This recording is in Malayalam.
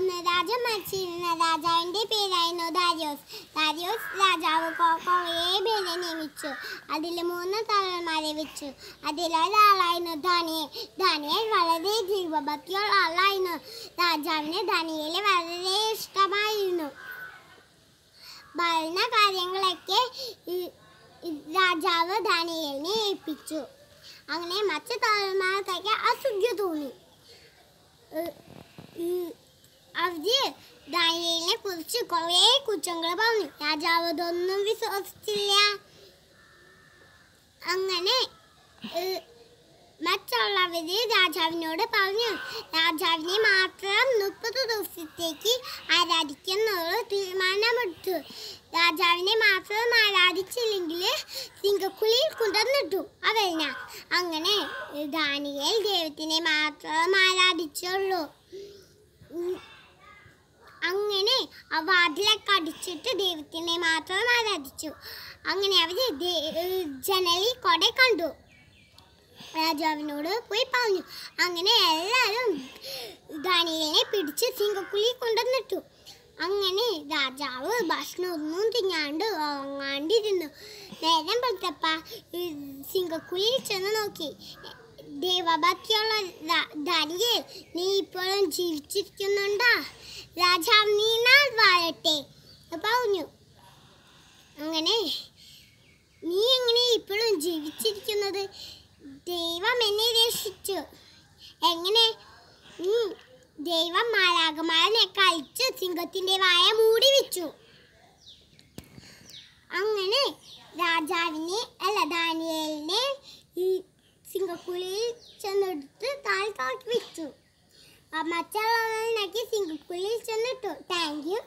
അന്ന് രാജ മരിച്ചിരുന്ന രാജാവിൻ്റെ പേരായിരുന്നു ദാരിയോസ് ദാരിയോസ് രാജാവ് കോക്കോയെ പേരെ നിയമിച്ചു അതിൽ മൂന്ന് തലന്മാരെ വെച്ചു അതിലൊരാളായിരുന്നു ധാനിയൽ ധാനിയൽ വളരെ ജീവഭക്തിയുള്ള ആളായിരുന്നു രാജാവിന് ധാനിയലെ വളരെ ഇഷ്ടമായിരുന്നു ഭരണ കാര്യങ്ങളൊക്കെ രാജാവ് ധാനിയലിനെ ഏൽപ്പിച്ചു അങ്ങനെ മറ്റു തലന്മാർക്കൊക്കെ അസുഖ്യ തോന്നി അവര് ദാനിയലിനെ കുറിച്ച് കുറേ കുറ്റങ്ങൾ പറഞ്ഞു രാജാവ് അതൊന്നും വിശ്വസിച്ചില്ല അങ്ങനെ മറ്റുള്ളവര് രാജാവിനോട് പറഞ്ഞു രാജാവിനെ മാത്രം മുപ്പത് ദിവസത്തേക്ക് ആരാധിക്കുന്നുള്ള തീരുമാനമെടുത്തു രാജാവിനെ മാത്രം ആരാധിച്ചില്ലെങ്കിൽ സിംഗക്കുളിയിൽ കുതിർന്നിട്ടു അവരിന അങ്ങനെ ദാനിയേൽ ദൈവത്തിനെ മാത്രം ആരാധിച്ചുള്ളൂ അങ്ങനെ ആ അതിലൊക്കെ അടിച്ചിട്ട് ദൈവത്തിനെ മാത്രം ആരാധിച്ചു അങ്ങനെ അവർ ജനലിൽ കൊടെ കണ്ടു രാജാവിനോട് പോയി പറഞ്ഞു അങ്ങനെ എല്ലാവരും ദാനിയലിനെ പിടിച്ച് സിംഗക്കുലി കൊണ്ടുവന്നിട്ടു അങ്ങനെ രാജാവ് ഭക്ഷണമൊന്നും തിങ്ങാണ്ട് ഉറങ്ങാണ്ടിരുന്നു നേരം പൊടുത്തപ്പ സിംഗക്കുഴിയിൽ ചെന്ന് നോക്കി ദേവഭക്തിയുള്ള ധാരിയെ നീ ഇപ്പോഴും ജീവിച്ചിരിക്കുന്നുണ്ടോ രാജാവ് നീ വാഴട്ടെ പറഞ്ഞു അങ്ങനെ നീ എങ്ങനെ ഇപ്പോഴും ജീവിച്ചിരിക്കുന്നത് ദൈവം എന്നെ രക്ഷിച്ചു എങ്ങനെ നീ ദൈവം മാലാകമാരനെ കഴിച്ച് സിംഹത്തിൻ്റെ വായ മൂടി വെച്ചു അങ്ങനെ രാജാവിനെ സിംഗപ്പൂരിൽ ചെന്നെടുത്ത് താഴെ താഴ്ത്തി വെച്ചു മറ്റുള്ളവരിലേക്ക് സിംഗപ്പൂരിൽ ചെന്നിട്ടു താങ്ക് യു